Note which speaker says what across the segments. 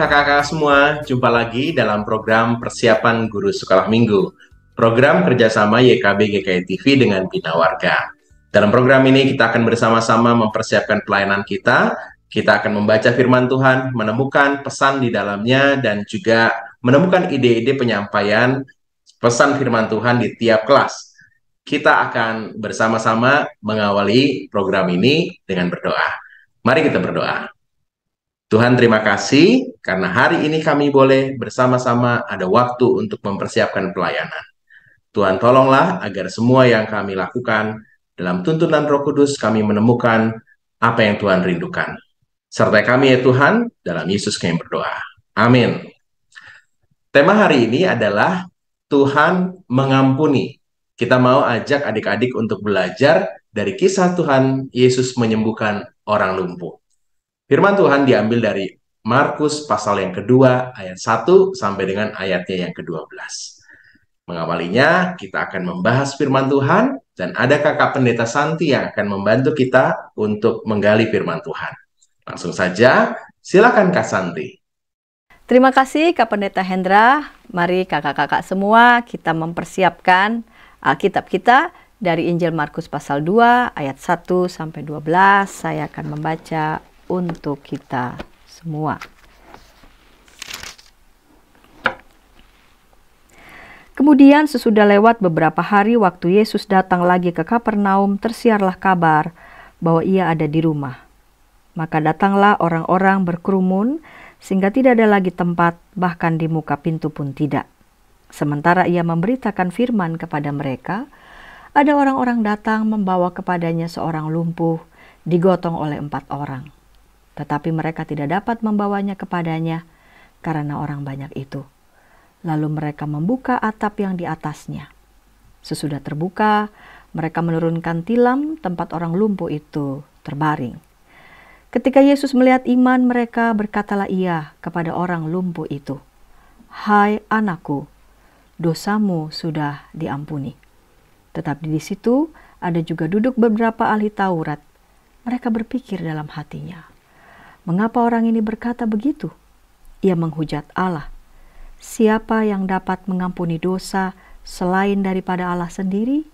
Speaker 1: kakak-kakak semua, jumpa lagi dalam program Persiapan Guru Sekolah Minggu, program kerjasama YKB GKI TV dengan Bina Warga. Dalam program ini kita akan bersama-sama mempersiapkan pelayanan kita, kita akan membaca firman Tuhan, menemukan pesan di dalamnya, dan juga menemukan ide-ide penyampaian pesan firman Tuhan di tiap kelas. Kita akan bersama-sama mengawali program ini dengan berdoa. Mari kita berdoa. Tuhan terima kasih karena hari ini kami boleh bersama-sama ada waktu untuk mempersiapkan pelayanan. Tuhan tolonglah agar semua yang kami lakukan dalam tuntunan Roh Kudus kami menemukan apa yang Tuhan rindukan. Sertai kami ya Tuhan, dalam Yesus kami berdoa. Amin. Tema hari ini adalah Tuhan mengampuni. Kita mau ajak adik-adik untuk belajar dari kisah Tuhan Yesus menyembuhkan orang lumpuh. Firman Tuhan diambil dari Markus pasal yang kedua ayat 1 sampai dengan ayatnya yang ke-12. Mengawalinya, kita akan membahas firman Tuhan dan ada kakak pendeta Santi yang akan membantu kita untuk menggali firman Tuhan. Langsung saja, silakan Kak Santi.
Speaker 2: Terima kasih Kak Pendeta Hendra. Mari kakak-kakak semua kita mempersiapkan Alkitab kita dari Injil Markus pasal 2 ayat 1 sampai 12. Saya akan membaca untuk kita semua. Kemudian sesudah lewat beberapa hari waktu Yesus datang lagi ke Kapernaum, tersiarlah kabar bahwa ia ada di rumah. Maka datanglah orang-orang berkerumun sehingga tidak ada lagi tempat, bahkan di muka pintu pun tidak. Sementara ia memberitakan firman kepada mereka, ada orang-orang datang membawa kepadanya seorang lumpuh, digotong oleh empat orang tetapi mereka tidak dapat membawanya kepadanya karena orang banyak itu. Lalu mereka membuka atap yang di atasnya. Sesudah terbuka, mereka menurunkan tilam tempat orang lumpuh itu terbaring. Ketika Yesus melihat iman mereka, berkatalah ia kepada orang lumpuh itu, "Hai anakku, dosamu sudah diampuni." Tetapi di situ ada juga duduk beberapa ahli Taurat. Mereka berpikir dalam hatinya, Mengapa orang ini berkata begitu? Ia menghujat Allah. Siapa yang dapat mengampuni dosa selain daripada Allah sendiri?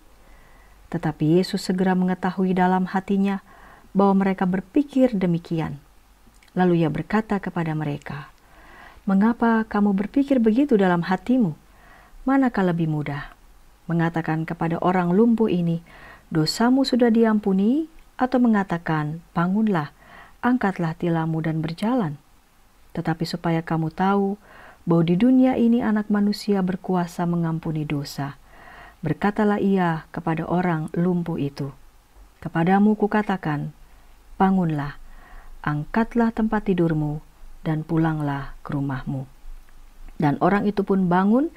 Speaker 2: Tetapi Yesus segera mengetahui dalam hatinya bahwa mereka berpikir demikian. Lalu ia berkata kepada mereka, "Mengapa kamu berpikir begitu dalam hatimu? Manakah lebih mudah?" mengatakan kepada orang lumpuh ini, "Dosamu sudah diampuni," atau mengatakan, "Bangunlah, angkatlah tilammu dan berjalan. Tetapi supaya kamu tahu bahwa di dunia ini anak manusia berkuasa mengampuni dosa. Berkatalah ia kepada orang lumpuh itu, Kepadamu kukatakan, bangunlah, angkatlah tempat tidurmu, dan pulanglah ke rumahmu. Dan orang itu pun bangun,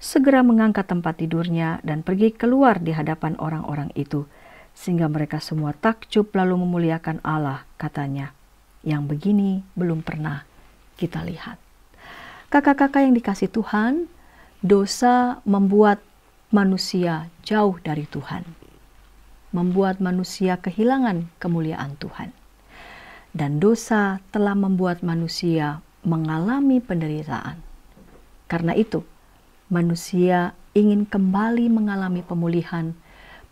Speaker 2: segera mengangkat tempat tidurnya dan pergi keluar di hadapan orang-orang itu.' sehingga mereka semua takjub lalu memuliakan Allah, katanya. Yang begini belum pernah kita lihat. Kakak-kakak yang dikasih Tuhan, dosa membuat manusia jauh dari Tuhan. Membuat manusia kehilangan kemuliaan Tuhan. Dan dosa telah membuat manusia mengalami penderitaan. Karena itu, manusia ingin kembali mengalami pemulihan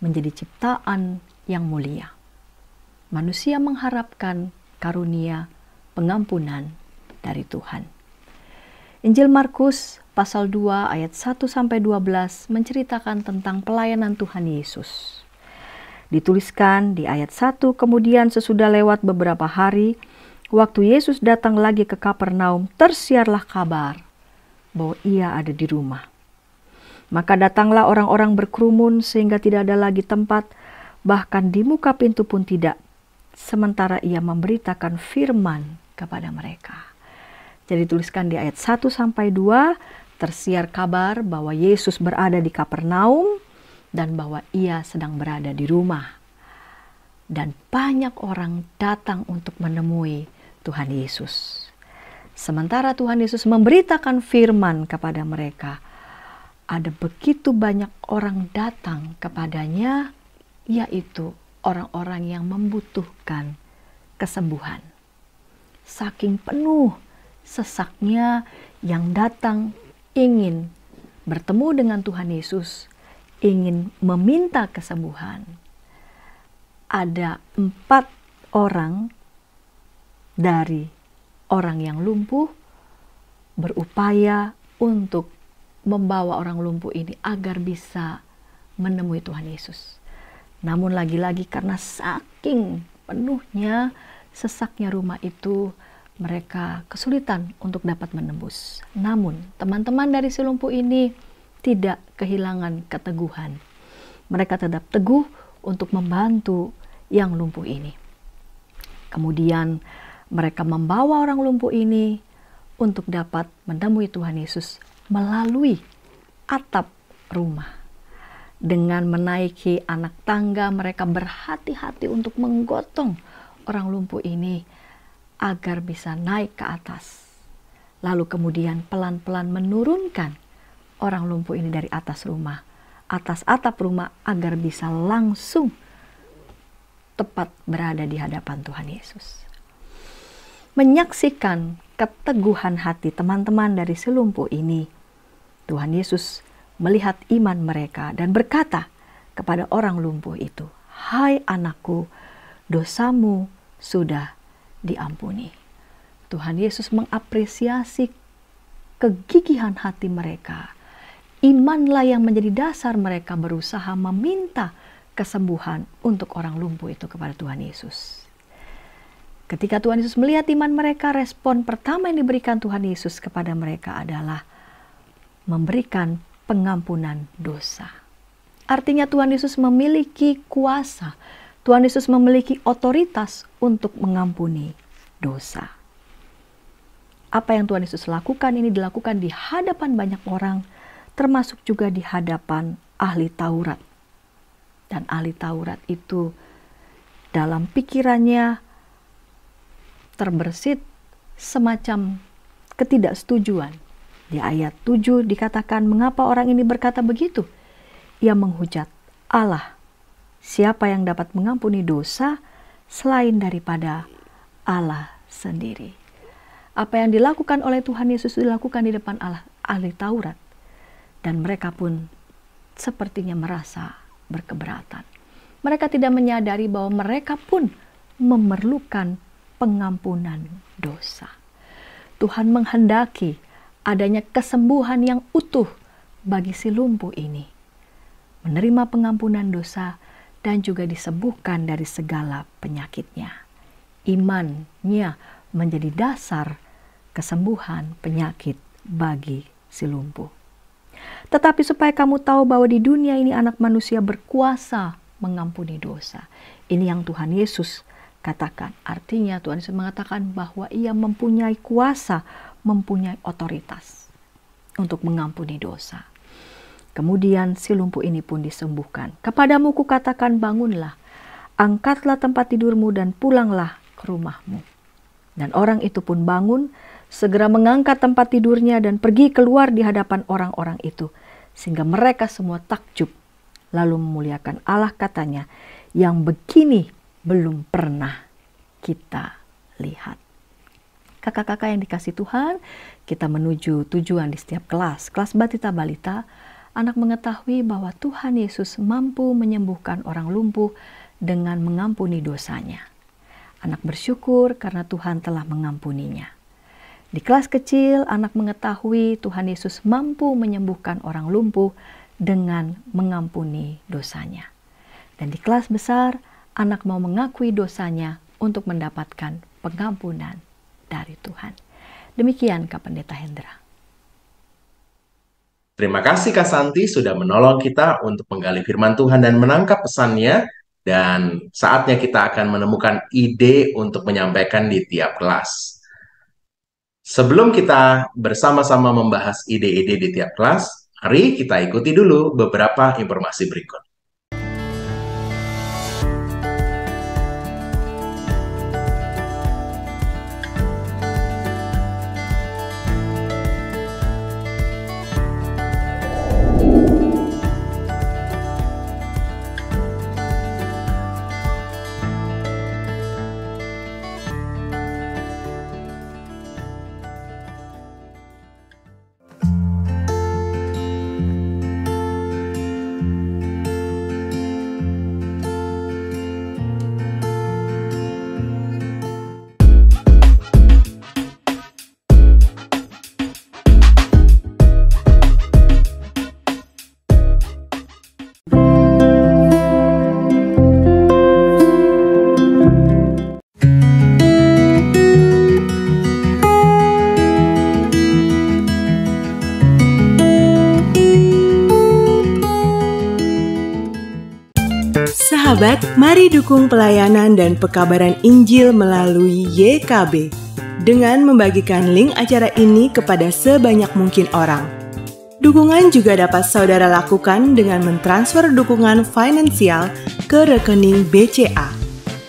Speaker 2: menjadi ciptaan yang mulia. Manusia mengharapkan karunia pengampunan dari Tuhan. Injil Markus pasal 2 ayat 1 sampai 12 menceritakan tentang pelayanan Tuhan Yesus. Dituliskan di ayat 1 kemudian sesudah lewat beberapa hari waktu Yesus datang lagi ke Kapernaum tersiarlah kabar bahwa ia ada di rumah. Maka datanglah orang-orang berkerumun sehingga tidak ada lagi tempat, bahkan di muka pintu pun tidak. Sementara ia memberitakan firman kepada mereka. Jadi tuliskan di ayat 1 sampai 2 tersiar kabar bahwa Yesus berada di Kapernaum dan bahwa ia sedang berada di rumah. Dan banyak orang datang untuk menemui Tuhan Yesus. Sementara Tuhan Yesus memberitakan firman kepada mereka, ada begitu banyak orang datang kepadanya, yaitu orang-orang yang membutuhkan kesembuhan. Saking penuh sesaknya yang datang ingin bertemu dengan Tuhan Yesus, ingin meminta kesembuhan. Ada empat orang dari orang yang lumpuh berupaya untuk membawa orang lumpuh ini agar bisa menemui Tuhan Yesus. Namun lagi-lagi karena saking penuhnya sesaknya rumah itu mereka kesulitan untuk dapat menembus. Namun teman-teman dari si lumpuh ini tidak kehilangan keteguhan. Mereka tetap teguh untuk membantu yang lumpuh ini. Kemudian mereka membawa orang lumpuh ini untuk dapat menemui Tuhan Yesus melalui atap rumah. Dengan menaiki anak tangga, mereka berhati-hati untuk menggotong orang lumpuh ini agar bisa naik ke atas. Lalu kemudian pelan-pelan menurunkan orang lumpuh ini dari atas rumah, atas atap rumah agar bisa langsung tepat berada di hadapan Tuhan Yesus. Menyaksikan keteguhan hati teman-teman dari selumpuh ini Tuhan Yesus melihat iman mereka dan berkata kepada orang lumpuh itu, "Hai anakku, dosamu sudah diampuni." Tuhan Yesus mengapresiasi kegigihan hati mereka. Imanlah yang menjadi dasar mereka berusaha meminta kesembuhan untuk orang lumpuh itu kepada Tuhan Yesus. Ketika Tuhan Yesus melihat iman mereka, respon pertama yang diberikan Tuhan Yesus kepada mereka adalah memberikan pengampunan dosa. Artinya Tuhan Yesus memiliki kuasa, Tuhan Yesus memiliki otoritas untuk mengampuni dosa. Apa yang Tuhan Yesus lakukan ini dilakukan di hadapan banyak orang, termasuk juga di hadapan ahli Taurat. Dan ahli Taurat itu dalam pikirannya terbersit semacam ketidaksetujuan di ayat 7 dikatakan mengapa orang ini berkata begitu? Ia menghujat Allah. Siapa yang dapat mengampuni dosa selain daripada Allah sendiri? Apa yang dilakukan oleh Tuhan Yesus dilakukan di depan Allah ahli Taurat. Dan mereka pun sepertinya merasa berkeberatan. Mereka tidak menyadari bahwa mereka pun memerlukan pengampunan dosa. Tuhan menghendaki adanya kesembuhan yang utuh bagi si lumpuh ini, menerima pengampunan dosa, dan juga disembuhkan dari segala penyakitnya. Imannya menjadi dasar kesembuhan penyakit bagi si lumpuh. Tetapi supaya kamu tahu bahwa di dunia ini anak manusia berkuasa mengampuni dosa. Ini yang Tuhan Yesus katakan. Artinya Tuhan Yesus mengatakan bahwa ia mempunyai kuasa mempunyai otoritas untuk mengampuni dosa. Kemudian si lumpuh ini pun disembuhkan. Kepadamu kukatakan bangunlah, angkatlah tempat tidurmu dan pulanglah ke rumahmu. Dan orang itu pun bangun, segera mengangkat tempat tidurnya dan pergi keluar di hadapan orang-orang itu. Sehingga mereka semua takjub, lalu memuliakan Allah katanya, yang begini belum pernah kita lihat kakak-kakak yang dikasih Tuhan, kita menuju tujuan di setiap kelas. Kelas Batita Balita, anak mengetahui bahwa Tuhan Yesus mampu menyembuhkan orang lumpuh dengan mengampuni dosanya. Anak bersyukur karena Tuhan telah mengampuninya. Di kelas kecil, anak mengetahui Tuhan Yesus mampu menyembuhkan orang lumpuh dengan mengampuni dosanya. Dan di kelas besar, anak mau mengakui dosanya untuk mendapatkan pengampunan dari Tuhan. Demikian Kak Pendeta Hendra.
Speaker 1: Terima kasih Kak Santi sudah menolong kita untuk menggali firman Tuhan dan menangkap pesannya. Dan saatnya kita akan menemukan ide untuk menyampaikan di tiap kelas. Sebelum kita bersama-sama membahas ide-ide di tiap kelas, mari kita ikuti dulu beberapa informasi berikut.
Speaker 3: Sahabat, mari dukung pelayanan dan pekabaran Injil melalui YKB dengan membagikan link acara ini kepada sebanyak mungkin orang. Dukungan juga dapat saudara lakukan dengan mentransfer dukungan finansial ke rekening BCA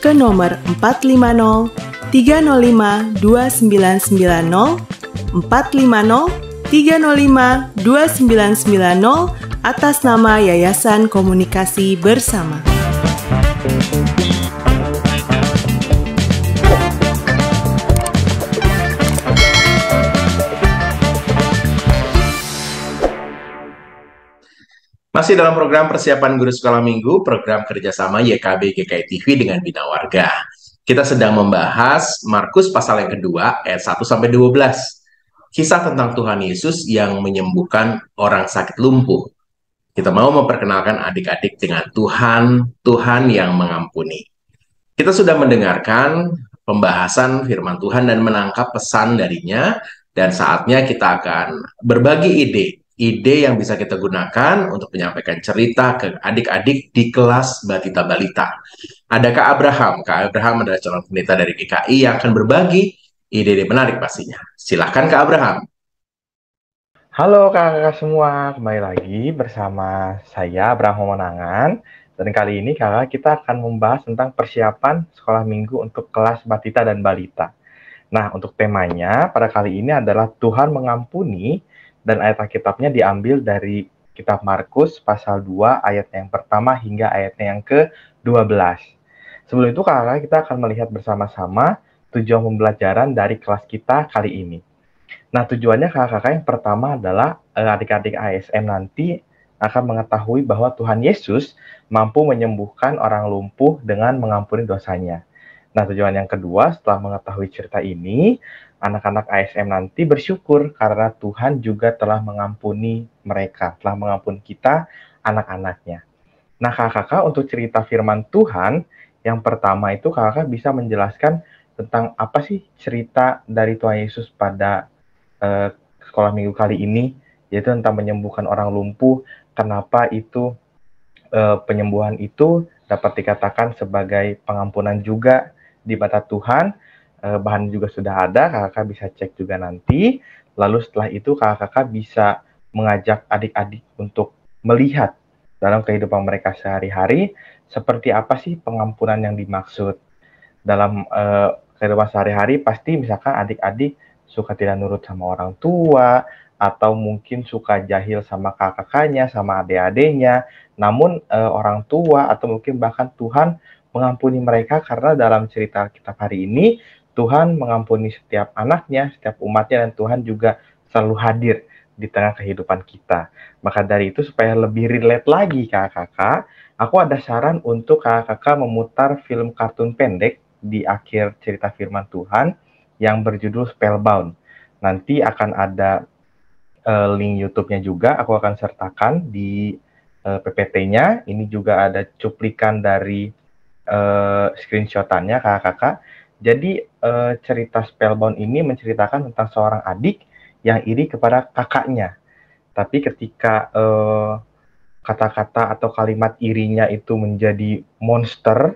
Speaker 3: ke nomor 450 305 2990 450 305 2990 atas nama Yayasan Komunikasi Bersama.
Speaker 1: Masih dalam program persiapan guru sekolah minggu, program kerjasama YKB GKI TV dengan Bina Warga. Kita sedang membahas Markus pasal yang kedua ayat 1 sampai 12. Kisah tentang Tuhan Yesus yang menyembuhkan orang sakit lumpuh. Kita mau memperkenalkan adik-adik dengan Tuhan, Tuhan yang mengampuni. Kita sudah mendengarkan pembahasan firman Tuhan dan menangkap pesan darinya dan saatnya kita akan berbagi ide ide yang bisa kita gunakan untuk menyampaikan cerita ke adik-adik di kelas batita-balita. Ada Kak Abraham. Kak Abraham adalah calon pendeta dari GKI yang akan berbagi ide-ide menarik pastinya. Silahkan Kak Abraham.
Speaker 4: Halo kakak-kakak semua, kembali lagi bersama saya Abraham Menangan. dan kali ini kakak kita akan membahas tentang persiapan sekolah minggu untuk kelas batita dan balita. Nah, untuk temanya pada kali ini adalah Tuhan mengampuni dan ayat Alkitabnya diambil dari kitab Markus pasal 2 ayat yang pertama hingga ayatnya yang ke-12. Sebelum itu kakak kita akan melihat bersama-sama tujuan pembelajaran dari kelas kita kali ini. Nah, tujuannya kakak-kakak yang pertama adalah eh, adik-adik ASM nanti akan mengetahui bahwa Tuhan Yesus mampu menyembuhkan orang lumpuh dengan mengampuni dosanya. Nah, tujuan yang kedua setelah mengetahui cerita ini, anak-anak ASM nanti bersyukur karena Tuhan juga telah mengampuni mereka, telah mengampuni kita, anak-anaknya. Nah, kakak-kakak untuk cerita firman Tuhan, yang pertama itu kakak kakak bisa menjelaskan tentang apa sih cerita dari Tuhan Yesus pada uh, sekolah minggu kali ini, yaitu tentang menyembuhkan orang lumpuh, kenapa itu uh, penyembuhan itu dapat dikatakan sebagai pengampunan juga di mata Tuhan, uh, bahan juga sudah ada, kakak bisa cek juga nanti. Lalu setelah itu kakak bisa mengajak adik-adik untuk melihat dalam kehidupan mereka sehari-hari seperti apa sih pengampunan yang dimaksud dalam uh, kehidupan sehari-hari pasti misalkan adik-adik suka tidak nurut sama orang tua atau mungkin suka jahil sama kakak-kakaknya, sama adik-adiknya. Namun uh, orang tua atau mungkin bahkan Tuhan mengampuni mereka karena dalam cerita kitab hari ini Tuhan mengampuni setiap anaknya, setiap umatnya, dan Tuhan juga selalu hadir di tengah kehidupan kita. Maka dari itu supaya lebih relate lagi kakak-kakak, aku ada saran untuk kakak-kakak memutar film kartun pendek di akhir cerita firman Tuhan yang berjudul Spellbound. Nanti akan ada uh, link YouTube-nya juga, aku akan sertakan di uh, eh, PPT-nya. Ini juga ada cuplikan dari uh, screenshotannya kakak-kakak jadi eh, cerita Spellbound ini menceritakan tentang seorang adik yang iri kepada kakaknya. Tapi ketika kata eh, kata-kata atau kalimat irinya itu menjadi monster,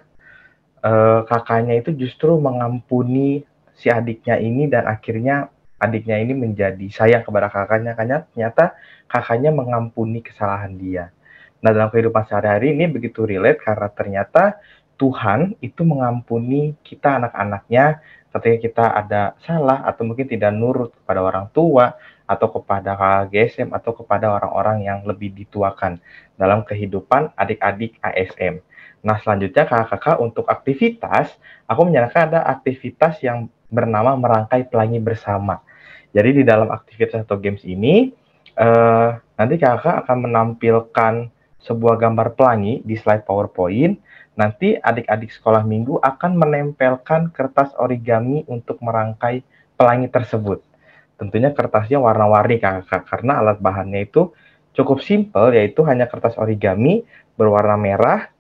Speaker 4: eh, kakaknya itu justru mengampuni si adiknya ini dan akhirnya adiknya ini menjadi sayang kepada kakaknya karena ternyata kakaknya mengampuni kesalahan dia. Nah dalam kehidupan sehari-hari ini begitu relate karena ternyata Tuhan itu mengampuni kita anak-anaknya ketika kita ada salah atau mungkin tidak nurut kepada orang tua atau kepada KGSM atau kepada orang-orang yang lebih dituakan dalam kehidupan adik-adik ASM. Nah selanjutnya kakak-kakak untuk aktivitas, aku menyarankan ada aktivitas yang bernama merangkai pelangi bersama. Jadi di dalam aktivitas atau games ini, eh, nanti kakak akan menampilkan sebuah gambar pelangi di slide PowerPoint. Nanti adik-adik sekolah minggu akan menempelkan kertas origami untuk merangkai pelangi tersebut. Tentunya kertasnya warna-warni kakak, karena alat bahannya itu cukup simpel yaitu hanya kertas origami berwarna merah,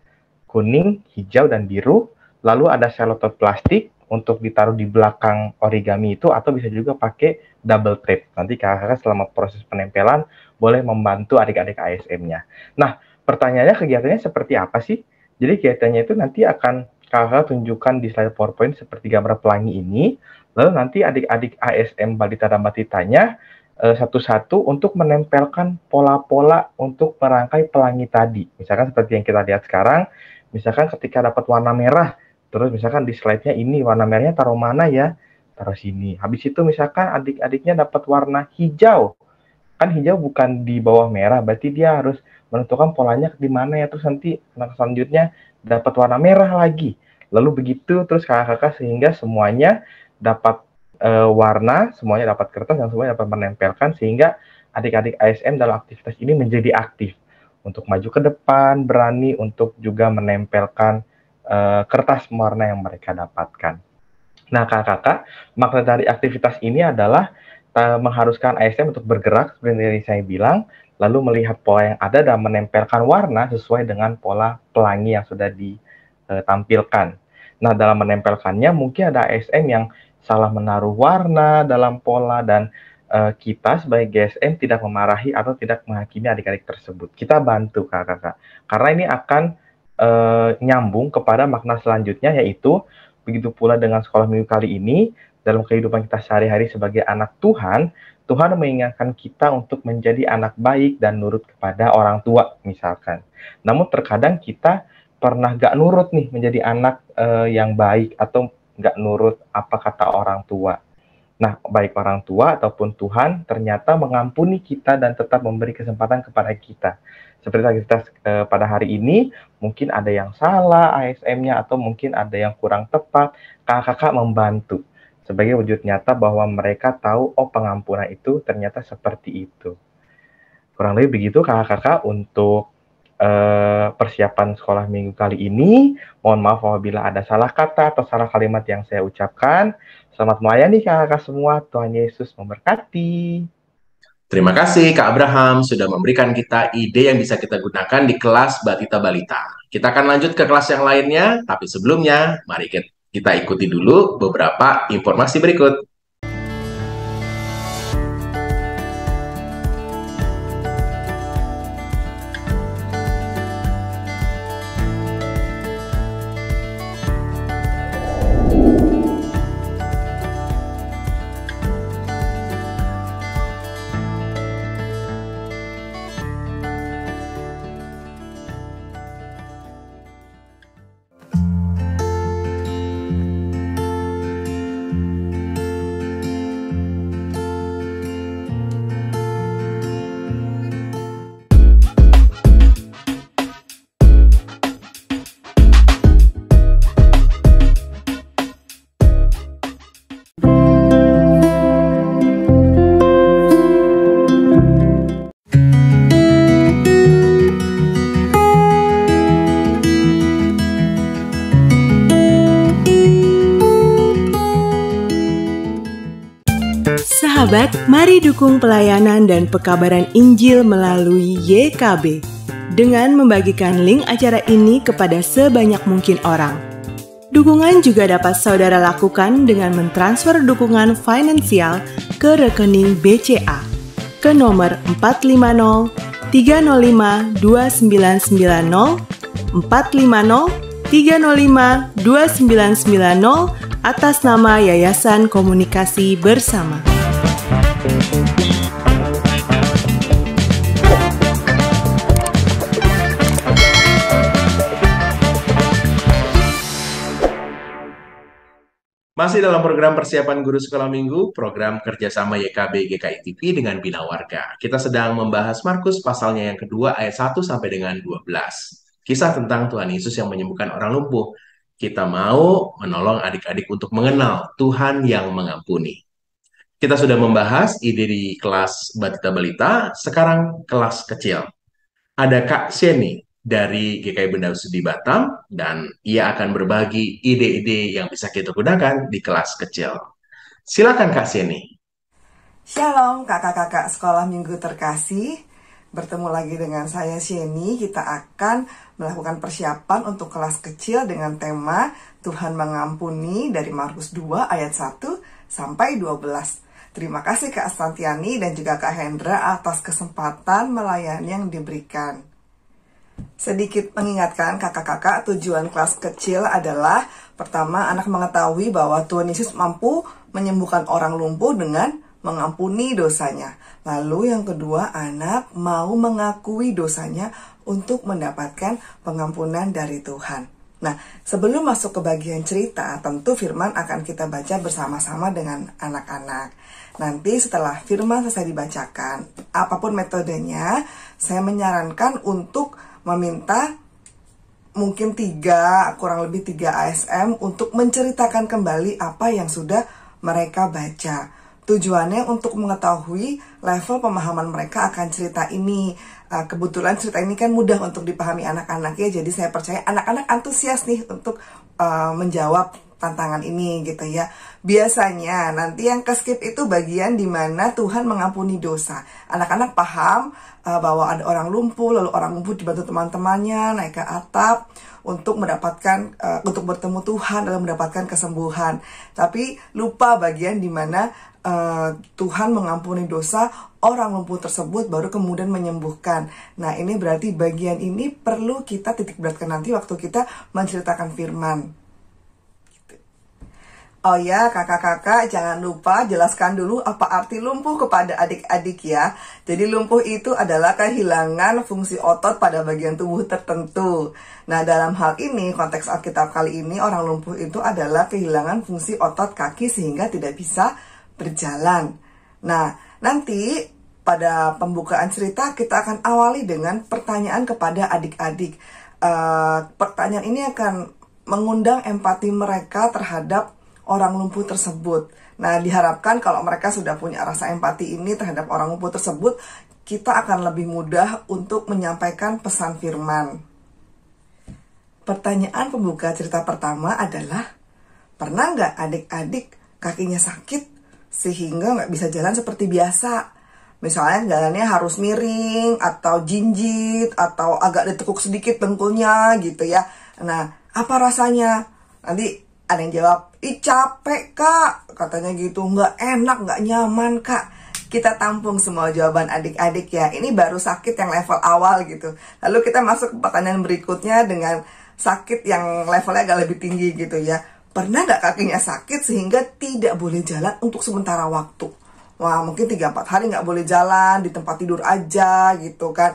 Speaker 4: kuning, hijau, dan biru. Lalu ada selotot plastik untuk ditaruh di belakang origami itu atau bisa juga pakai double tape. Nanti kakak-kakak selama proses penempelan boleh membantu adik-adik ASM-nya. Nah, pertanyaannya kegiatannya seperti apa sih? Jadi kaitannya itu nanti akan kakak tunjukkan di slide PowerPoint seperti gambar pelangi ini. Lalu nanti adik-adik ASM balita dan Batitanya eh, satu-satu untuk menempelkan pola-pola untuk merangkai pelangi tadi. Misalkan seperti yang kita lihat sekarang, misalkan ketika dapat warna merah, terus misalkan di slide-nya ini warna merahnya taruh mana ya? Taruh sini. Habis itu misalkan adik-adiknya dapat warna hijau. Kan hijau bukan di bawah merah, berarti dia harus menentukan polanya di mana ya terus nanti anak selanjutnya dapat warna merah lagi lalu begitu terus kakak-kakak sehingga semuanya dapat e, warna semuanya dapat kertas dan semuanya dapat menempelkan sehingga adik-adik ASM dalam aktivitas ini menjadi aktif untuk maju ke depan berani untuk juga menempelkan e, kertas warna yang mereka dapatkan nah kakak-kakak makna dari aktivitas ini adalah eh, mengharuskan ASM untuk bergerak seperti yang saya bilang lalu melihat pola yang ada dan menempelkan warna sesuai dengan pola pelangi yang sudah ditampilkan. Eh, nah, dalam menempelkannya mungkin ada ASN yang salah menaruh warna dalam pola dan uh, kita sebagai GSM tidak memarahi atau tidak menghakimi adik-adik tersebut. Kita bantu kakak-kakak. Karena ini akan uh, nyambung kepada makna selanjutnya yaitu begitu pula dengan sekolah minggu kali ini dalam kehidupan kita sehari-hari sebagai anak Tuhan, Tuhan mengingatkan kita untuk menjadi anak baik dan nurut kepada orang tua misalkan. Namun terkadang kita pernah gak nurut nih menjadi anak eh, yang baik atau gak nurut apa kata orang tua. Nah, baik orang tua ataupun Tuhan ternyata mengampuni kita dan tetap memberi kesempatan kepada kita. Seperti kita e, pada hari ini, mungkin ada yang salah ASM-nya atau mungkin ada yang kurang tepat, kakak-kakak membantu sebagai wujud nyata bahwa mereka tahu oh pengampunan itu ternyata seperti itu. Kurang lebih begitu kakak-kakak untuk uh, persiapan sekolah minggu kali ini. Mohon maaf apabila ada salah kata atau salah kalimat yang saya ucapkan. Selamat melayani kakak-kakak semua. Tuhan Yesus memberkati.
Speaker 1: Terima kasih Kak Abraham sudah memberikan kita ide yang bisa kita gunakan di kelas Batita Balita. Kita akan lanjut ke kelas yang lainnya, tapi sebelumnya mari kita kita ikuti dulu beberapa informasi berikut.
Speaker 3: Mari dukung pelayanan dan pekabaran Injil melalui YKB dengan membagikan link acara ini kepada sebanyak mungkin orang. Dukungan juga dapat saudara lakukan dengan mentransfer dukungan finansial ke rekening BCA ke nomor 450 305 2990 450 305 2990 atas nama Yayasan Komunikasi Bersama.
Speaker 1: Masih dalam program persiapan guru sekolah minggu, program kerjasama YKB GKI TV dengan Bina Warga. Kita sedang membahas Markus pasalnya yang kedua ayat 1 sampai dengan 12. Kisah tentang Tuhan Yesus yang menyembuhkan orang lumpuh. Kita mau menolong adik-adik untuk mengenal Tuhan yang mengampuni. Kita sudah membahas ide di kelas Batita Balita, sekarang kelas kecil. Ada Kak Sieni dari GKI Benda Studi Batam dan ia akan berbagi ide-ide yang bisa kita gunakan di kelas kecil. Silakan Kak Sini.
Speaker 5: Shalom kakak-kakak sekolah minggu terkasih. Bertemu lagi dengan saya Sheni, kita akan melakukan persiapan untuk kelas kecil dengan tema Tuhan mengampuni dari Markus 2 ayat 1 sampai 12. Terima kasih Kak Santiani dan juga Kak Hendra atas kesempatan melayani yang diberikan. Sedikit mengingatkan kakak-kakak, tujuan kelas kecil adalah pertama anak mengetahui bahwa Tuhan Yesus mampu menyembuhkan orang lumpuh dengan mengampuni dosanya. Lalu yang kedua, anak mau mengakui dosanya untuk mendapatkan pengampunan dari Tuhan. Nah, sebelum masuk ke bagian cerita, tentu firman akan kita baca bersama-sama dengan anak-anak. Nanti setelah firman selesai dibacakan, apapun metodenya, saya menyarankan untuk meminta mungkin tiga, kurang lebih tiga ASM untuk menceritakan kembali apa yang sudah mereka baca. Tujuannya untuk mengetahui level pemahaman mereka akan cerita ini. Eh, kebetulan cerita ini kan mudah untuk dipahami anak-anak ya, jadi saya percaya anak-anak antusias nih untuk eh, menjawab tantangan ini gitu ya. Biasanya nanti yang ke skip itu bagian dimana Tuhan mengampuni dosa. Anak-anak paham uh, bahwa ada orang lumpuh, lalu orang lumpuh dibantu teman-temannya naik ke atap untuk mendapatkan uh, untuk bertemu Tuhan dalam mendapatkan kesembuhan. Tapi lupa bagian dimana uh, eh, Tuhan mengampuni dosa orang lumpuh tersebut baru kemudian menyembuhkan. Nah, ini berarti bagian ini perlu kita titik beratkan nanti waktu kita menceritakan firman. Oh ya, kakak-kakak jangan lupa jelaskan dulu apa arti lumpuh kepada adik-adik ya. Jadi lumpuh itu adalah kehilangan fungsi otot pada bagian tubuh tertentu. Nah, dalam hal ini konteks Alkitab kali ini orang lumpuh itu adalah kehilangan fungsi otot kaki sehingga tidak bisa berjalan. Nah, nanti pada pembukaan cerita kita akan awali dengan pertanyaan kepada adik-adik. Uh, pertanyaan ini akan mengundang empati mereka terhadap orang lumpuh tersebut. Nah, diharapkan kalau mereka sudah punya rasa empati ini terhadap orang lumpuh tersebut, kita akan lebih mudah untuk menyampaikan pesan firman. Pertanyaan pembuka cerita pertama adalah, pernah nggak adik-adik kakinya sakit sehingga nggak bisa jalan seperti biasa? Misalnya jalannya harus miring atau jinjit atau agak ditekuk sedikit tengkulnya gitu ya. Nah, apa rasanya? Nanti ada yang jawab Ih capek kak, katanya gitu. Nggak enak, nggak nyaman kak. Kita tampung semua jawaban adik-adik ya. Ini baru sakit yang level awal gitu. Lalu kita masuk ke pertanyaan berikutnya dengan sakit yang levelnya agak lebih tinggi gitu ya. Pernah nggak kakinya sakit sehingga tidak boleh jalan untuk sementara waktu? Wah mungkin 3-4 hari nggak boleh jalan, di tempat tidur aja gitu kan.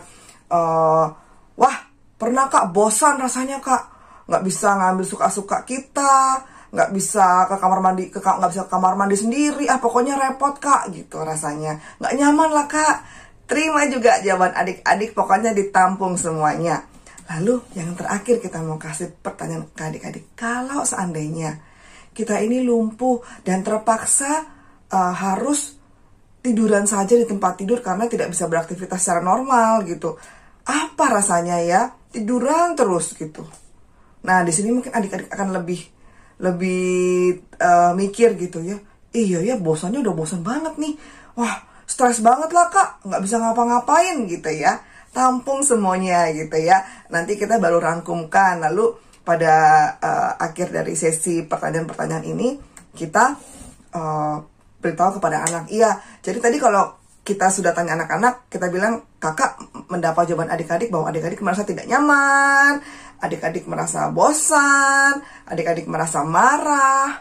Speaker 5: Uh, wah pernah kak bosan rasanya kak, nggak bisa ngambil suka-suka kita, nggak bisa ke kamar mandi ke nggak bisa ke kamar mandi sendiri ah pokoknya repot kak gitu rasanya nggak nyaman lah kak terima juga jawaban adik-adik pokoknya ditampung semuanya lalu yang terakhir kita mau kasih pertanyaan ke adik-adik kalau seandainya kita ini lumpuh dan terpaksa uh, harus tiduran saja di tempat tidur karena tidak bisa beraktivitas secara normal gitu apa rasanya ya tiduran terus gitu nah di sini mungkin adik-adik akan lebih lebih uh, mikir gitu ya iya ya bosannya udah bosan banget nih wah stres banget lah kak nggak bisa ngapa-ngapain gitu ya tampung semuanya gitu ya nanti kita baru rangkumkan lalu pada uh, akhir dari sesi pertanyaan-pertanyaan ini kita uh, beritahu kepada anak iya jadi tadi kalau kita sudah tanya anak-anak kita bilang kakak mendapat jawaban adik-adik bahwa adik-adik merasa tidak nyaman adik-adik merasa bosan, adik-adik merasa marah,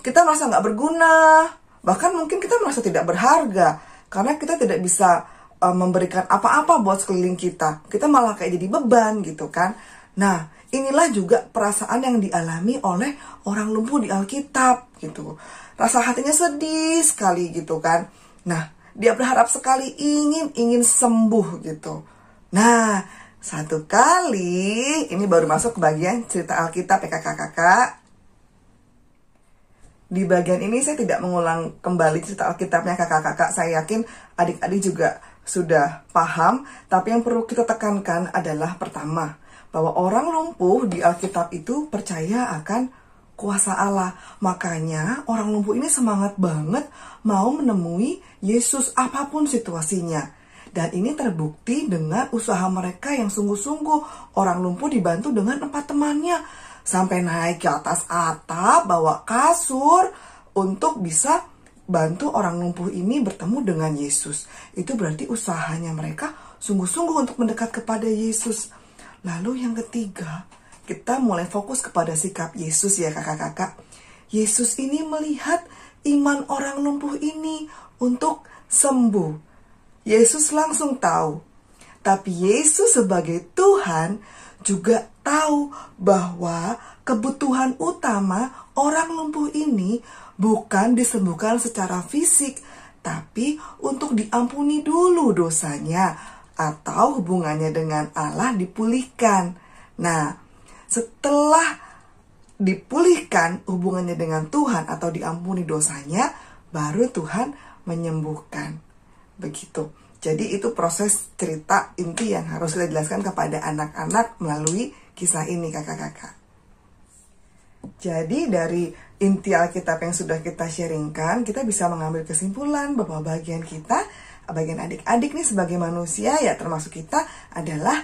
Speaker 5: kita merasa nggak berguna, bahkan mungkin kita merasa tidak berharga karena kita tidak bisa uh, memberikan apa-apa buat sekeliling kita. Kita malah kayak jadi beban gitu kan. Nah, inilah juga perasaan yang dialami oleh orang lumpuh di Alkitab gitu. Rasa hatinya sedih sekali gitu kan. Nah, dia berharap sekali ingin ingin sembuh gitu. Nah, satu kali, ini baru masuk ke bagian cerita Alkitab ya kakak-kakak. Di bagian ini saya tidak mengulang kembali cerita Alkitabnya kakak-kakak. Saya yakin adik-adik juga sudah paham. Tapi yang perlu kita tekankan adalah pertama, bahwa orang lumpuh di Alkitab itu percaya akan kuasa Allah. Makanya orang lumpuh ini semangat banget mau menemui Yesus apapun situasinya dan ini terbukti dengan usaha mereka yang sungguh-sungguh. Orang lumpuh dibantu dengan empat temannya. Sampai naik ke atas atap, bawa kasur untuk bisa bantu orang lumpuh ini bertemu dengan Yesus. Itu berarti usahanya mereka sungguh-sungguh untuk mendekat kepada Yesus. Lalu yang ketiga, kita mulai fokus kepada sikap Yesus ya kakak-kakak. Yesus ini melihat iman orang lumpuh ini untuk sembuh. Yesus langsung tahu. Tapi Yesus sebagai Tuhan juga tahu bahwa kebutuhan utama orang lumpuh ini bukan disembuhkan secara fisik, tapi untuk diampuni dulu dosanya atau hubungannya dengan Allah dipulihkan. Nah, setelah dipulihkan hubungannya dengan Tuhan atau diampuni dosanya, baru Tuhan menyembuhkan begitu. Jadi itu proses cerita inti yang harus kita jelaskan kepada anak-anak melalui kisah ini kakak-kakak. Jadi dari inti Alkitab yang sudah kita sharingkan, kita bisa mengambil kesimpulan bahwa bagian kita, bagian adik-adik nih sebagai manusia ya termasuk kita adalah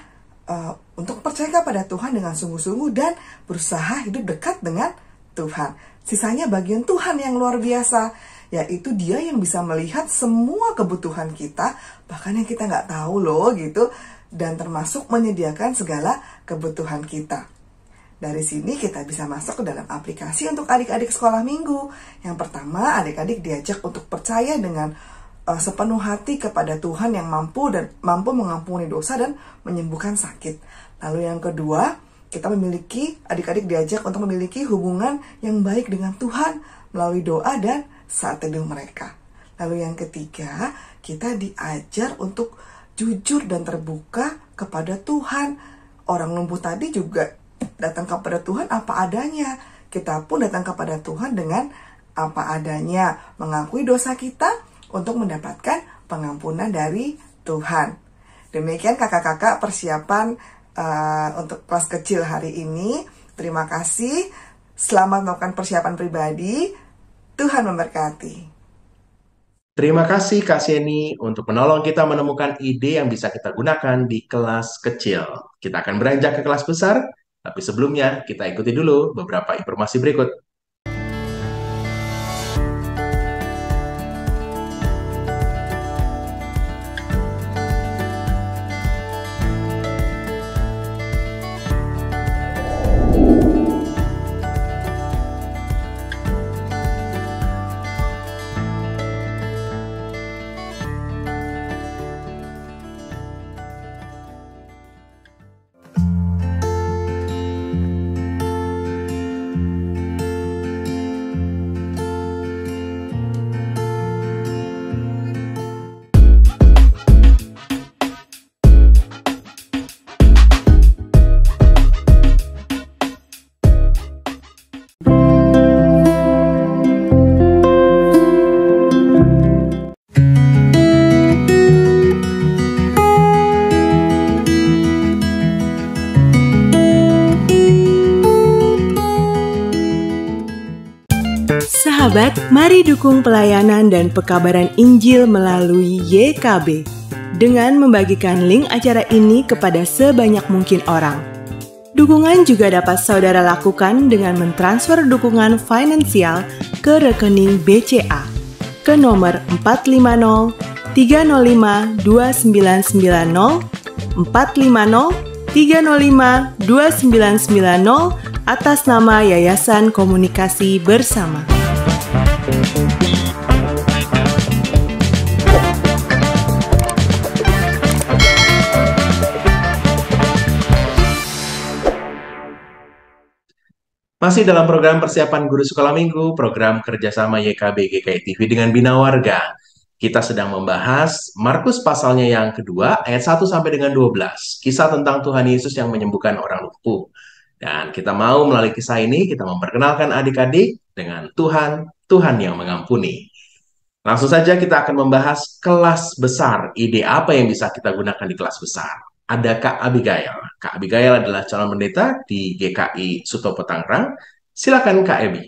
Speaker 5: uh, untuk percaya kepada Tuhan dengan sungguh-sungguh dan berusaha hidup dekat dengan Tuhan. Sisanya bagian Tuhan yang luar biasa yaitu dia yang bisa melihat semua kebutuhan kita, bahkan yang kita nggak tahu loh gitu, dan termasuk menyediakan segala kebutuhan kita. Dari sini kita bisa masuk ke dalam aplikasi untuk adik-adik sekolah minggu. Yang pertama, adik-adik diajak untuk percaya dengan uh, sepenuh hati kepada Tuhan yang mampu dan mampu mengampuni dosa dan menyembuhkan sakit. Lalu yang kedua, kita memiliki adik-adik diajak untuk memiliki hubungan yang baik dengan Tuhan melalui doa dan saat teduh mereka. Lalu yang ketiga, kita diajar untuk jujur dan terbuka kepada Tuhan. Orang lumpuh tadi juga datang kepada Tuhan apa adanya. Kita pun datang kepada Tuhan dengan apa adanya, mengakui dosa kita untuk mendapatkan pengampunan dari Tuhan. Demikian kakak-kakak persiapan uh, untuk kelas kecil hari ini. Terima kasih. Selamat melakukan persiapan pribadi. Tuhan memberkati.
Speaker 1: Terima kasih Kak Sieni untuk menolong kita menemukan ide yang bisa kita gunakan di kelas kecil. Kita akan beranjak ke kelas besar, tapi sebelumnya kita ikuti dulu beberapa informasi berikut.
Speaker 3: Mari dukung pelayanan dan pekabaran Injil melalui YKB dengan membagikan link acara ini kepada sebanyak mungkin orang. Dukungan juga dapat saudara lakukan dengan mentransfer dukungan finansial ke rekening BCA ke nomor 450 305 2990 450 305 2990 atas nama Yayasan Komunikasi Bersama.
Speaker 1: Masih dalam program persiapan guru sekolah minggu, program kerjasama YKB GKI TV dengan Bina Warga. Kita sedang membahas Markus pasalnya yang kedua, ayat 1 sampai dengan 12. Kisah tentang Tuhan Yesus yang menyembuhkan orang lumpuh. Dan kita mau melalui kisah ini, kita memperkenalkan adik-adik dengan Tuhan, Tuhan yang mengampuni. Langsung saja kita akan membahas kelas besar, ide apa yang bisa kita gunakan di kelas besar ada Kak Abigail. Kak Abigail adalah calon pendeta di GKI Sutopo Tangerang. Silakan Kak Ebi.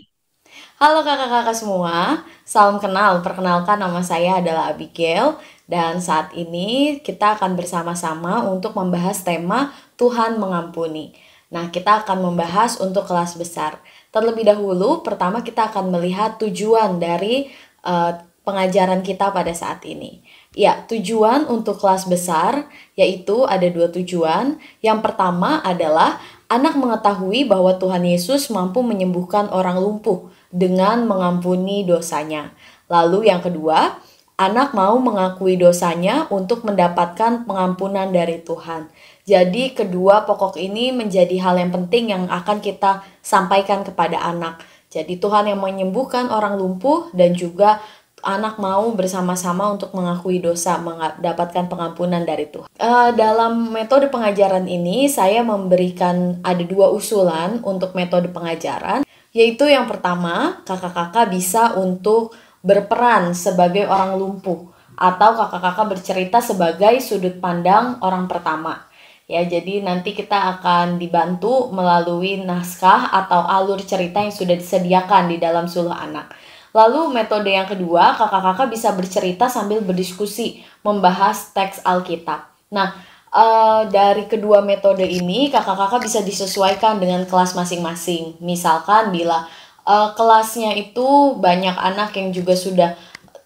Speaker 6: Halo kakak-kakak semua, salam kenal. Perkenalkan nama saya adalah Abigail dan saat ini kita akan bersama-sama untuk membahas tema Tuhan mengampuni. Nah, kita akan membahas untuk kelas besar. Terlebih dahulu, pertama kita akan melihat tujuan dari uh, pengajaran kita pada saat ini. Ya, tujuan untuk kelas besar yaitu ada dua tujuan. Yang pertama adalah anak mengetahui bahwa Tuhan Yesus mampu menyembuhkan orang lumpuh dengan mengampuni dosanya. Lalu yang kedua, anak mau mengakui dosanya untuk mendapatkan pengampunan dari Tuhan. Jadi kedua pokok ini menjadi hal yang penting yang akan kita sampaikan kepada anak. Jadi Tuhan yang menyembuhkan orang lumpuh dan juga anak mau bersama-sama untuk mengakui dosa, mendapatkan pengampunan dari Tuhan. Uh, dalam metode pengajaran ini, saya memberikan ada dua usulan untuk metode pengajaran, yaitu yang pertama, kakak-kakak bisa untuk berperan sebagai orang lumpuh atau kakak-kakak bercerita sebagai sudut pandang orang pertama. Ya, jadi nanti kita akan dibantu melalui naskah atau alur cerita yang sudah disediakan di dalam suluh anak. Lalu metode yang kedua, kakak-kakak bisa bercerita sambil berdiskusi membahas teks Alkitab. Nah, uh, dari kedua metode ini kakak-kakak bisa disesuaikan dengan kelas masing-masing. Misalkan bila uh, kelasnya itu banyak anak yang juga sudah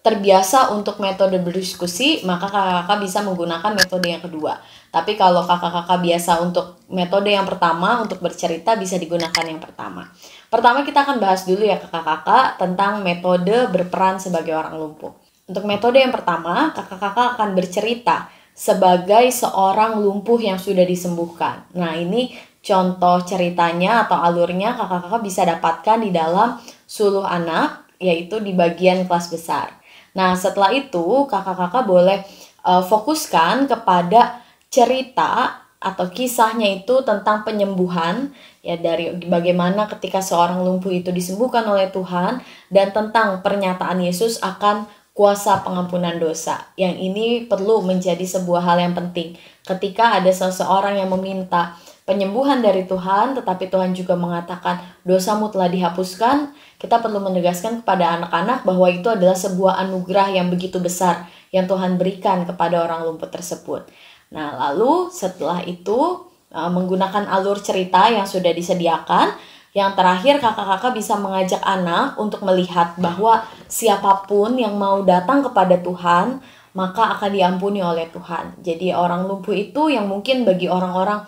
Speaker 6: terbiasa untuk metode berdiskusi, maka kakak-kakak bisa menggunakan metode yang kedua. Tapi kalau kakak-kakak biasa untuk metode yang pertama untuk bercerita bisa digunakan yang pertama. Pertama kita akan bahas dulu ya kakak-kakak tentang metode berperan sebagai orang lumpuh. Untuk metode yang pertama, kakak-kakak akan bercerita sebagai seorang lumpuh yang sudah disembuhkan. Nah, ini contoh ceritanya atau alurnya kakak-kakak bisa dapatkan di dalam suluh anak, yaitu di bagian kelas besar. Nah, setelah itu kakak-kakak boleh uh, fokuskan kepada cerita atau kisahnya itu tentang penyembuhan ya dari bagaimana ketika seorang lumpuh itu disembuhkan oleh Tuhan dan tentang pernyataan Yesus akan kuasa pengampunan dosa. Yang ini perlu menjadi sebuah hal yang penting. Ketika ada seseorang yang meminta penyembuhan dari Tuhan tetapi Tuhan juga mengatakan dosamu telah dihapuskan, kita perlu menegaskan kepada anak-anak bahwa itu adalah sebuah anugerah yang begitu besar yang Tuhan berikan kepada orang lumpuh tersebut. Nah, lalu setelah itu uh, menggunakan alur cerita yang sudah disediakan, yang terakhir kakak-kakak bisa mengajak anak untuk melihat bahwa siapapun yang mau datang kepada Tuhan maka akan diampuni oleh Tuhan. Jadi orang lumpuh itu yang mungkin bagi orang-orang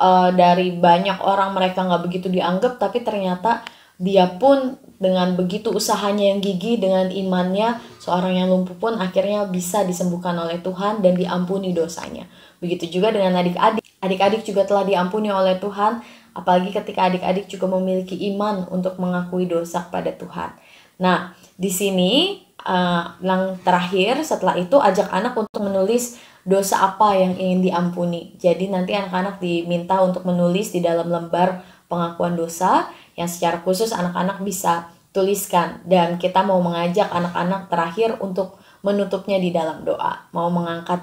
Speaker 6: uh, dari banyak orang mereka nggak begitu dianggap tapi ternyata dia pun dengan begitu usahanya yang gigi dengan imannya seorang yang lumpuh pun akhirnya bisa disembuhkan oleh Tuhan dan diampuni dosanya. Begitu juga dengan adik-adik. Adik-adik juga telah diampuni oleh Tuhan, apalagi ketika adik-adik juga memiliki iman untuk mengakui dosa pada Tuhan. Nah, di sini uh, yang terakhir setelah itu ajak anak untuk menulis dosa apa yang ingin diampuni. Jadi nanti anak-anak diminta untuk menulis di dalam lembar pengakuan dosa yang secara khusus anak-anak bisa tuliskan dan kita mau mengajak anak-anak terakhir untuk menutupnya di dalam doa, mau mengangkat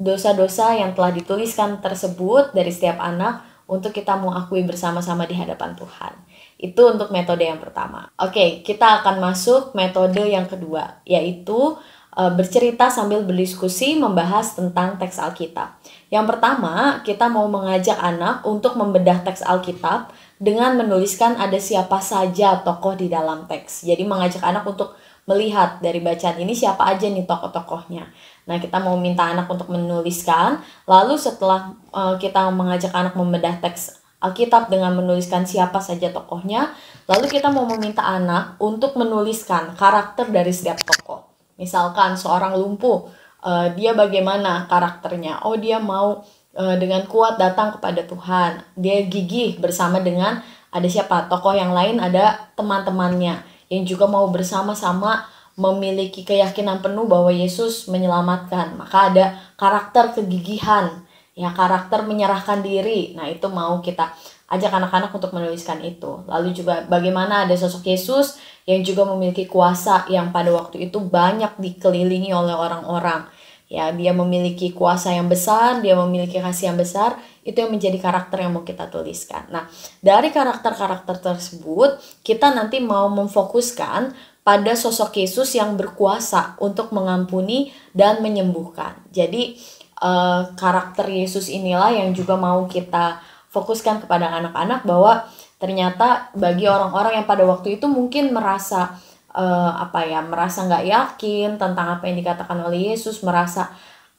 Speaker 6: dosa-dosa yang telah dituliskan tersebut dari setiap anak untuk kita mau akui bersama-sama di hadapan Tuhan. Itu untuk metode yang pertama. Oke, kita akan masuk metode yang kedua, yaitu e, bercerita sambil berdiskusi membahas tentang teks Alkitab. Yang pertama, kita mau mengajak anak untuk membedah teks Alkitab dengan menuliskan ada siapa saja tokoh di dalam teks. Jadi mengajak anak untuk melihat dari bacaan ini siapa aja nih tokoh-tokohnya. Nah, kita mau minta anak untuk menuliskan, lalu setelah uh, kita mengajak anak membedah teks Alkitab dengan menuliskan siapa saja tokohnya, lalu kita mau meminta anak untuk menuliskan karakter dari setiap tokoh. Misalkan seorang lumpuh, uh, dia bagaimana karakternya? Oh, dia mau eh, dengan kuat datang kepada Tuhan. Dia gigih bersama dengan ada siapa? Tokoh yang lain ada teman-temannya yang juga mau bersama-sama memiliki keyakinan penuh bahwa Yesus menyelamatkan. Maka ada karakter kegigihan, ya karakter menyerahkan diri. Nah, itu mau kita ajak anak-anak untuk menuliskan itu. Lalu juga bagaimana ada sosok Yesus yang juga memiliki kuasa yang pada waktu itu banyak dikelilingi oleh orang-orang. Ya, dia memiliki kuasa yang besar, dia memiliki kasih yang besar, itu yang menjadi karakter yang mau kita tuliskan. Nah, dari karakter-karakter tersebut, kita nanti mau memfokuskan pada sosok Yesus yang berkuasa untuk mengampuni dan menyembuhkan. Jadi uh, karakter Yesus inilah yang juga mau kita fokuskan kepada anak-anak bahwa ternyata bagi orang-orang yang pada waktu itu mungkin merasa uh, apa ya merasa nggak yakin tentang apa yang dikatakan oleh Yesus merasa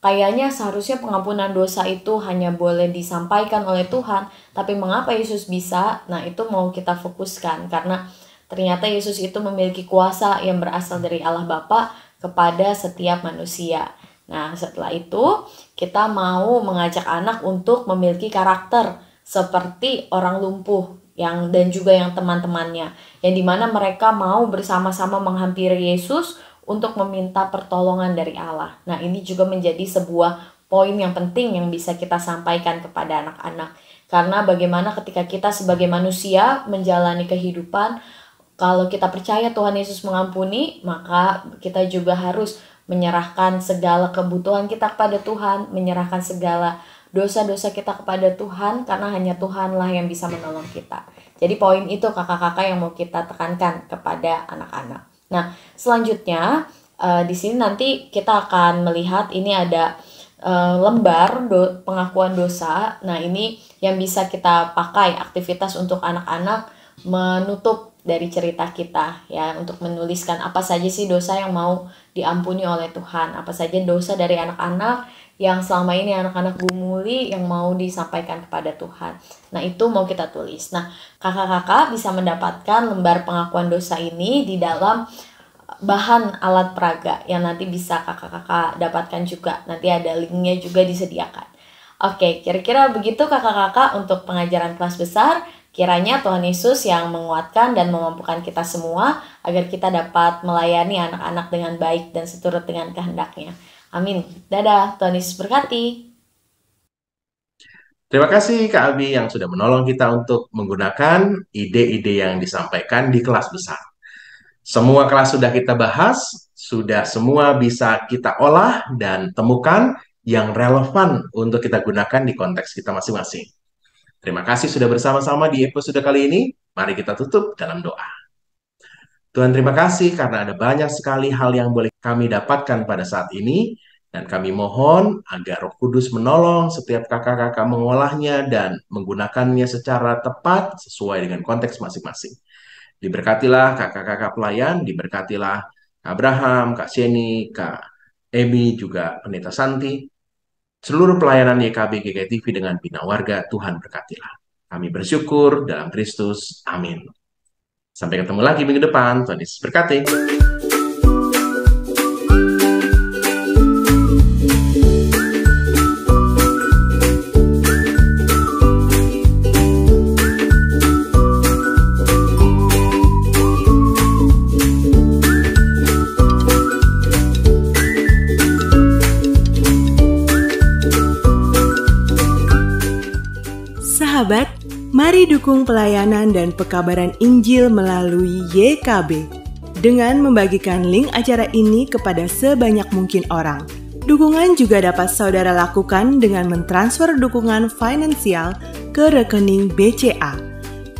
Speaker 6: Kayaknya seharusnya pengampunan dosa itu hanya boleh disampaikan oleh Tuhan, tapi mengapa Yesus bisa? Nah, itu mau kita fokuskan karena Ternyata Yesus itu memiliki kuasa yang berasal dari Allah Bapa kepada setiap manusia. Nah, setelah itu kita mau mengajak anak untuk memiliki karakter seperti orang lumpuh yang dan juga yang teman-temannya yang dimana mereka mau bersama-sama menghampiri Yesus untuk meminta pertolongan dari Allah. Nah ini juga menjadi sebuah poin yang penting yang bisa kita sampaikan kepada anak-anak karena bagaimana ketika kita sebagai manusia menjalani kehidupan kalau kita percaya Tuhan Yesus mengampuni, maka kita juga harus menyerahkan segala kebutuhan kita kepada Tuhan, menyerahkan segala dosa-dosa kita kepada Tuhan karena hanya Tuhanlah yang bisa menolong kita. Jadi poin itu kakak-kakak yang mau kita tekankan kepada anak-anak. Nah, selanjutnya uh, di sini nanti kita akan melihat ini ada uh, lembar do pengakuan dosa. Nah, ini yang bisa kita pakai aktivitas untuk anak-anak menutup dari cerita kita ya untuk menuliskan apa saja sih dosa yang mau diampuni oleh Tuhan apa saja dosa dari anak-anak yang selama ini anak-anak gumuli yang mau disampaikan kepada Tuhan nah itu mau kita tulis nah kakak-kakak bisa mendapatkan lembar pengakuan dosa ini di dalam eh, bahan alat peraga yang nanti bisa kakak-kakak dapatkan juga nanti ada linknya juga disediakan Oke, kira-kira begitu kakak-kakak untuk pengajaran kelas besar. Kiranya Tuhan Yesus yang menguatkan dan memampukan kita semua agar kita dapat melayani anak-anak dengan baik dan seturut dengan kehendaknya. Amin. Dadah, Tuhan Yesus berkati.
Speaker 1: Terima kasih Kak Abi yang sudah menolong kita untuk menggunakan ide-ide yang disampaikan di kelas besar. Semua kelas sudah kita bahas, sudah semua bisa kita olah dan temukan yang relevan untuk kita gunakan di konteks kita masing-masing. Terima kasih sudah bersama-sama di episode kali ini. Mari kita tutup dalam doa. Tuhan terima kasih karena ada banyak sekali hal yang boleh kami dapatkan pada saat ini. Dan kami mohon agar roh kudus menolong setiap kakak-kakak mengolahnya dan menggunakannya secara tepat sesuai dengan konteks masing-masing. Diberkatilah kakak-kakak pelayan, diberkatilah Abraham, Kak Sheni, Kak Emi, juga Pendeta Santi seluruh pelayanan YKB TV dengan Bina Warga, Tuhan berkatilah. Kami bersyukur dalam Kristus. Amin. Sampai ketemu lagi minggu depan. Tuhan Yesus berkati.
Speaker 3: Mari dukung pelayanan dan pekabaran Injil melalui YKB dengan membagikan link acara ini kepada sebanyak mungkin orang. Dukungan juga dapat saudara lakukan dengan mentransfer dukungan finansial ke rekening BCA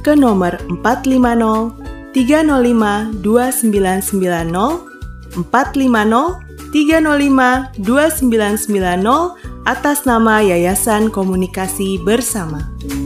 Speaker 3: ke nomor 450 305 2990 450 305 2990 atas nama Yayasan Komunikasi Bersama.